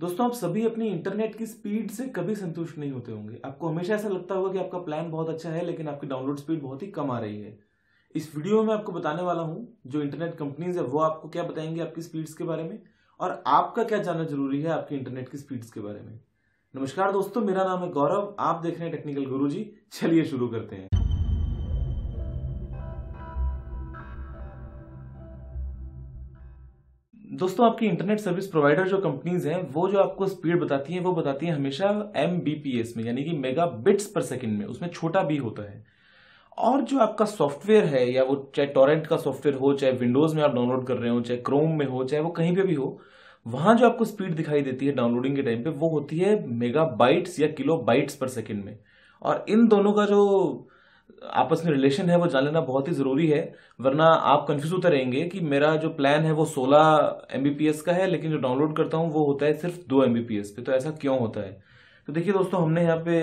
दोस्तों आप सभी अपनी इंटरनेट की स्पीड से कभी संतुष्ट नहीं होते होंगे आपको हमेशा ऐसा लगता होगा कि आपका प्लान बहुत अच्छा है लेकिन आपकी डाउनलोड स्पीड बहुत ही कम आ रही है इस वीडियो में आपको बताने वाला हूं जो इंटरनेट कंपनीज है वो आपको क्या बताएंगे आपकी स्पीड्स के बारे में और आपका क्या जानना जरूरी है आपकी इंटरनेट की स्पीड्स के बारे में नमस्कार दोस्तों मेरा नाम है गौरव आप देख रहे हैं टेक्निकल गुरु चलिए शुरू करते हैं दोस्तों आपकी इंटरनेट सर्विस प्रोवाइडर जो कंपनीज हैं वो जो आपको स्पीड बताती हैं वो बताती हैं हमेशा एम में यानी कि मेगा बिट्स पर सेकेंड में उसमें छोटा बी होता है और जो आपका सॉफ्टवेयर है या वो चाहे टोरेंट का सॉफ्टवेयर हो चाहे विंडोज में आप डाउनलोड कर रहे हो चाहे क्रोम में हो चाहे वो कहीं पे भी हो वहां जो आपको स्पीड दिखाई देती है डाउनलोडिंग के टाइम पे वो होती है मेगा बाइट्स या किलो बाइट्स पर सेकेंड में और इन दोनों का जो आपस में रिलेशन है वो जान लेना बहुत ही ज़रूरी है वरना आप कंफ्यूज होते रहेंगे कि मेरा जो प्लान है वो 16 एम का है लेकिन जो डाउनलोड करता हूँ वो होता है सिर्फ दो एम पे तो ऐसा क्यों होता है तो देखिए दोस्तों हमने यहाँ पे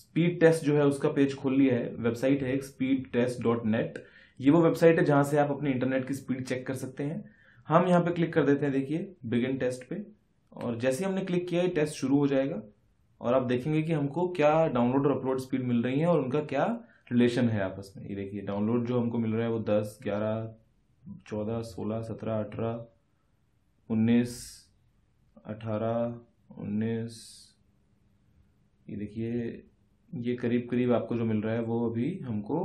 स्पीड टेस्ट जो है उसका पेज खोल लिया है वेबसाइट है स्पीड टेस्ट डॉट नेट ये वो वेबसाइट है जहां से आप अपने इंटरनेट की स्पीड चेक कर सकते हैं हम यहाँ पे क्लिक कर देते हैं देखिए बिगिन टेस्ट पे और जैसे हमने क्लिक किया ये टेस्ट शुरू हो जाएगा और आप देखेंगे कि हमको क्या डाउनलोड और अपलोड स्पीड मिल रही है और उनका क्या रिलेशन है आपस में ये देखिए डाउनलोड जो हमको मिल रहा है वो दस ग्यारह चौदह सोलह सत्रह अठारह उन्नीस अठारह उन्नीस ये देखिए ये करीब करीब आपको जो मिल रहा है वो अभी हमको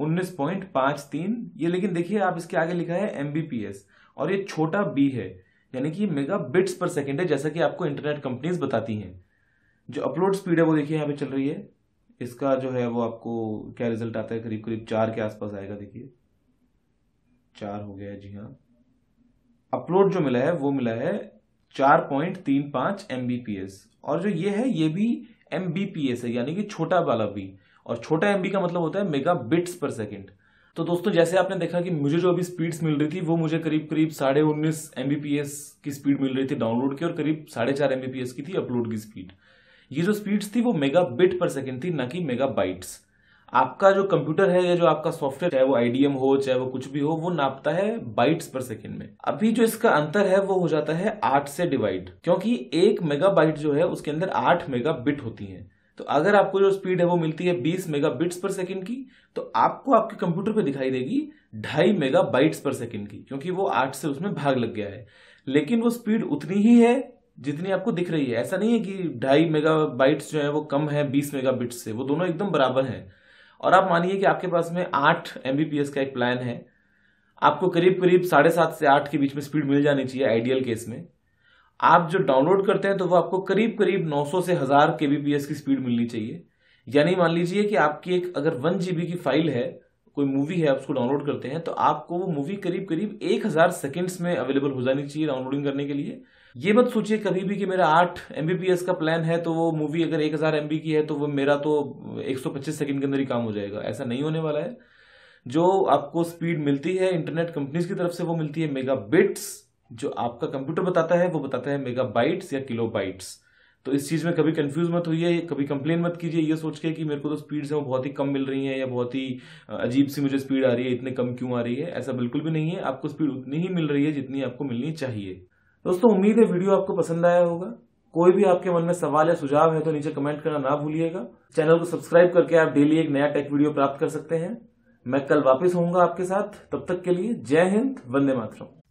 उन्नीस पॉइंट पाँच तीन ये लेकिन देखिए आप इसके आगे लिखा है एम और ये छोटा बी है यानी कि मेगा बिट्स पर सेकेंड है जैसा कि आपको इंटरनेट कंपनीज बताती हैं जो अपलोड स्पीड है वो देखिए यहाँ पे चल रही है इसका जो है वो आपको क्या रिजल्ट आता है करीब करीब चार के आसपास आएगा देखिए चार हो गया है जी हाँ अपलोड जो मिला है वो मिला है चार पॉइंट तीन पांच एम और जो ये है ये भी एम है यानी कि छोटा वाला भी और छोटा एम का मतलब होता है मेगा बिट्स पर सेकेंड तो दोस्तों जैसे आपने देखा कि मुझे जो अभी स्पीड्स मिल रही थी वो मुझे करीब करीब साढ़े उन्नीस एम की स्पीड मिल रही थी डाउनलोड की और करीब साढ़े चार एम की थी अपलोड की स्पीड ये जो स्पीड्स थी वो मेगा बिट पर सेकेंड थी ना कि मेगा बाइट्स आपका जो कंप्यूटर है या जो आपका सॉफ्टवेयर चाहे वो आईडीएम हो चाहे वो कुछ भी हो वो नापता है बाइट्स पर सेकेंड में अभी जो इसका अंतर है वो हो जाता है आठ से डिवाइड क्योंकि एक मेगा जो है उसके अंदर आठ मेगा बिट होती है तो अगर आपको जो स्पीड है वो मिलती है बीस मेगा पर सेकेंड की तो आपको आपके कंप्यूटर पर दिखाई देगी ढाई मेगा बाइट्स पर सेकेंड की क्योंकि वो आठ से उसमें भाग लग गया है लेकिन वो स्पीड उतनी ही है जितनी आपको दिख रही है ऐसा नहीं है कि ढाई मेगा बाइट्स जो है वो कम है बीस मेगा बिट्स से वो दोनों एकदम बराबर हैं और आप मानिए कि आपके पास में आठ एम का एक प्लान है आपको करीब करीब साढ़े सात से आठ के बीच में स्पीड मिल जानी चाहिए आइडियल केस में आप जो डाउनलोड करते हैं तो वो आपको करीब करीब 900 से हज़ार के की स्पीड मिलनी चाहिए यानी मान लीजिए कि आपकी एक अगर वन जी की फाइल है कोई मूवी है आप उसको डाउनलोड करते हैं तो आपको वो मूवी करीब करीब एक हज़ार में अवेलेबल हो जानी चाहिए डाउनलोडिंग करने के लिए ये मत सोचिए कभी भी कि मेरा आठ एम का प्लान है तो वो मूवी अगर एक हज़ार एम की है तो वो मेरा तो पच्चीस सेकंड के अंदर ही काम हो जाएगा ऐसा नहीं होने वाला है जो आपको स्पीड मिलती है इंटरनेट कंपनीज की तरफ से वो मिलती है मेगा जो आपका कंप्यूटर बताता है वो बताता है मेगा या किलो तो इस चीज़ में कभी कंफ्यूज मत होइए कभी कंप्लेन मत कीजिए ये सोच के कि मेरे को तो स्पीड हैं वो बहुत ही कम मिल रही है या बहुत ही अजीब सी मुझे स्पीड आ रही है इतने कम क्यों आ रही है ऐसा बिल्कुल भी नहीं है आपको स्पीड उतनी ही मिल रही है जितनी आपको मिलनी चाहिए दोस्तों उम्मीद है वीडियो आपको पसंद आया होगा कोई भी आपके मन में सवाल या सुझाव है तो नीचे कमेंट करना ना भूलिएगा चैनल को सब्सक्राइब करके आप डेली एक नया टेक वीडियो प्राप्त कर सकते हैं मैं कल वापस होऊंगा आपके साथ तब तक के लिए जय हिंद वंदे मातरम